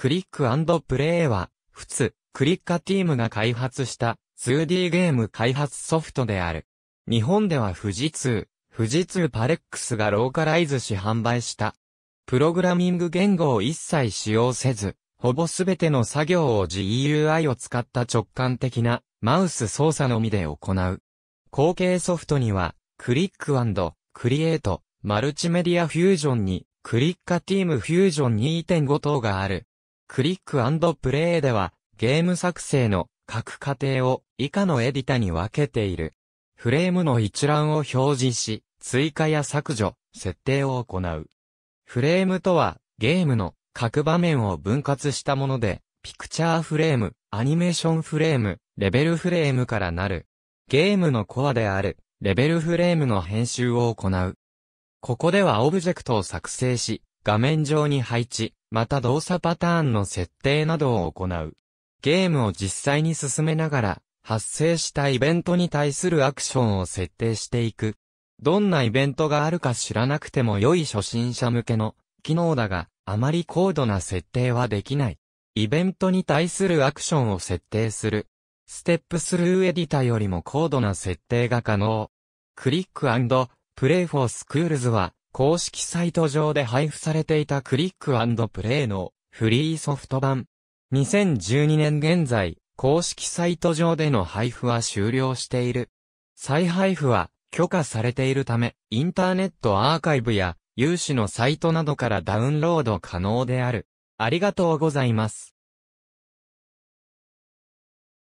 クリックプレイは、普通、クリッカティームが開発した 2D ゲーム開発ソフトである。日本では富士通、富士通パレックスがローカライズし販売した。プログラミング言語を一切使用せず、ほぼすべての作業を GUI を使った直感的なマウス操作のみで行う。後継ソフトには、クリッククリエイト、マルチメディアフュージョンに、クリッカティームフュージョン2.5等がある。クリックプレイでは、ゲーム作成の各過程を以下のエディタに分けている。フレームの一覧を表示し、追加や削除、設定を行う。フレームとは、ゲームの各場面を分割したもので、ピクチャーフレーム、アニメーションフレーム、レベルフレームからなる。ゲームのコアである、レベルフレームの編集を行う。ここではオブジェクトを作成し、画面上に配置、また動作パターンの設定などを行う。ゲームを実際に進めながら、発生したイベントに対するアクションを設定していく。どんなイベントがあるか知らなくても良い初心者向けの機能だが、あまり高度な設定はできない。イベントに対するアクションを設定する。ステップスルーエディタよりも高度な設定が可能。クリックプレイフォースクールズは、公式サイト上で配布されていたクリックプレイのフリーソフト版。2012年現在、公式サイト上での配布は終了している。再配布は許可されているため、インターネットアーカイブや有志のサイトなどからダウンロード可能である。ありがとうございます。